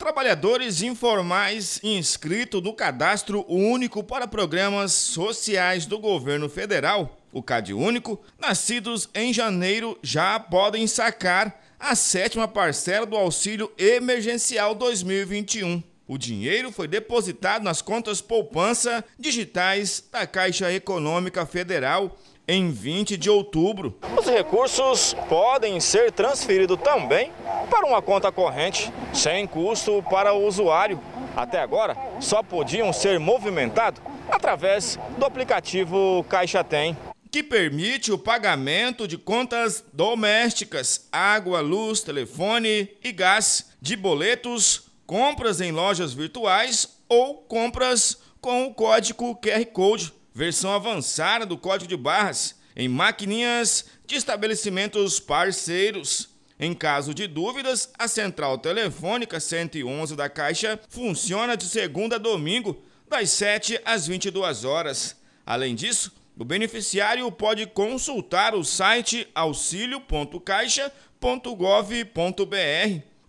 Trabalhadores informais inscrito no Cadastro Único para Programas Sociais do Governo Federal, o CAD Único, nascidos em janeiro já podem sacar a sétima parcela do Auxílio Emergencial 2021. O dinheiro foi depositado nas contas poupança digitais da Caixa Econômica Federal em 20 de outubro. Os recursos podem ser transferidos também para uma conta corrente, sem custo para o usuário. Até agora, só podiam ser movimentados através do aplicativo Caixa Tem que permite o pagamento de contas domésticas, água, luz, telefone e gás, de boletos, compras em lojas virtuais ou compras com o código QR Code, versão avançada do código de barras, em maquininhas de estabelecimentos parceiros. Em caso de dúvidas, a central telefônica 111 da Caixa funciona de segunda a domingo, das 7 às 22 horas. Além disso, o beneficiário pode consultar o site auxilio.caixa.gov.br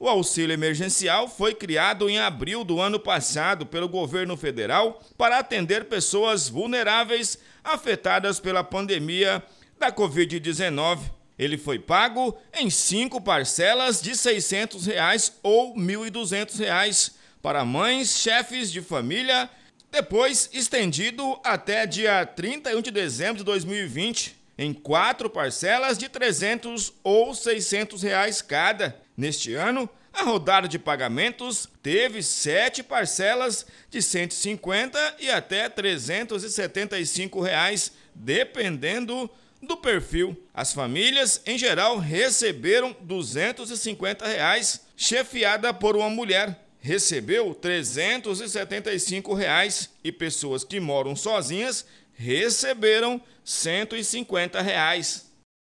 o auxílio emergencial foi criado em abril do ano passado pelo governo federal para atender pessoas vulneráveis afetadas pela pandemia da Covid-19. Ele foi pago em cinco parcelas de R$ 600 reais ou R$ 1.200 para mães, chefes de família, depois estendido até dia 31 de dezembro de 2020 em quatro parcelas de 300 ou 600 reais cada. Neste ano, a rodada de pagamentos teve sete parcelas de R$ 150 e até R$ 375, reais, dependendo do perfil. As famílias, em geral, receberam R$ 250, reais, chefiada por uma mulher. Recebeu R$ 375 reais, e pessoas que moram sozinhas receberam R$ 150. Reais.